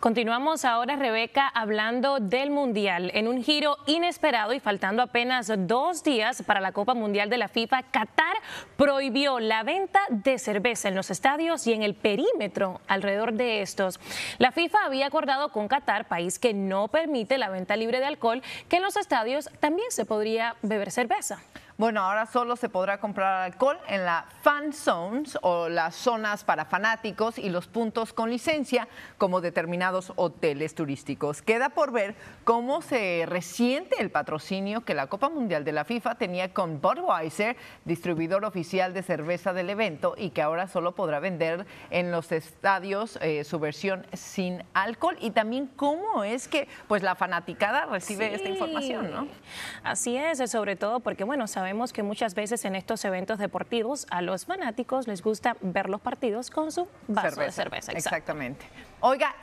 Continuamos ahora, Rebeca, hablando del Mundial. En un giro inesperado y faltando apenas dos días para la Copa Mundial de la FIFA, Qatar prohibió la venta de cerveza en los estadios y en el perímetro alrededor de estos. La FIFA había acordado con Qatar, país que no permite la venta libre de alcohol, que en los estadios también se podría beber cerveza. Bueno, ahora solo se podrá comprar alcohol en la fan zones o las zonas para fanáticos y los puntos con licencia como determinados hoteles turísticos. Queda por ver cómo se resiente el patrocinio que la Copa Mundial de la FIFA tenía con Budweiser, distribuidor oficial de cerveza del evento y que ahora solo podrá vender en los estadios eh, su versión sin alcohol y también cómo es que pues la fanaticada recibe esta información, ¿no? Así es, sobre todo porque bueno, sabemos Vemos que muchas veces en estos eventos deportivos a los fanáticos les gusta ver los partidos con su vaso de cerveza. Exactamente. Oiga,